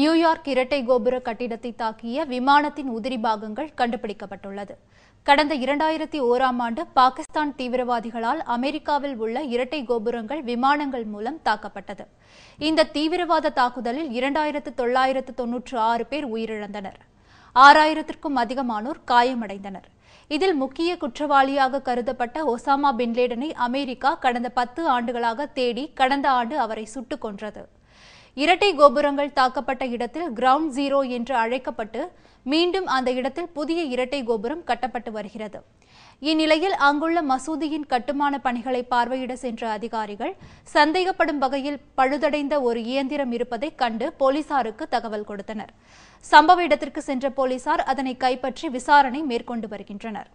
New York இரட்டை கோபுர கட்டிடத்தை தாக்கிய விமானத்தின் உதிரி பாகங்கள் கண்டுபிடிக்கப்பட்டுள்ளது கடந்த இரண்டாயிரத்தி ஓராம் ஆண்டு பாகிஸ்தான் தீவிரவாதிகளால் அமெரிக்காவில் உள்ள இரட்டை கோபுரங்கள் விமானங்கள் மூலம் தாக்கப்பட்டது இந்த தீவிரவாத தாக்குதலில் இரண்டாயிரத்து தொள்ளாயிரத்து தொன்னூற்று ஆறு பேர் உயிரிழந்தனர் ஆறாயிரத்திற்கும் அதிகமானோர் காயமடைந்தனர் இதில் முக்கிய குற்றவாளியாக கருதப்பட்ட ஒசாமா பின்லேடனை அமெரிக்கா கடந்த பத்து ஆண்டுகளாக தேடி கடந்த ஆண்டு அவரை சுட்டுக் கொன்றது இரட்டை கோபுரங்கள் தாக்கப்பட்ட இடத்தில் கிரவுண்ட் ஜீரோ என்று அழைக்கப்பட்டு மீண்டும் அந்த இடத்தில் புதிய இரட்டை கோபுரம் கட்டப்பட்டு வருகிறது இந்நிலையில் அங்குள்ள மசூதியின் கட்டுமான பணிகளை பார்வையிட சென்ற அதிகாரிகள் சந்தேகப்படும் வகையில் பழுதடைந்த ஒரு இயந்திரம் இருப்பதை கண்டு போலீசாருக்கு தகவல் கொடுத்தனர் சம்பவ இடத்திற்கு சென்ற போலீசார் அதனை கைப்பற்றி விசாரணை மேற்கொண்டு வருகின்றனர்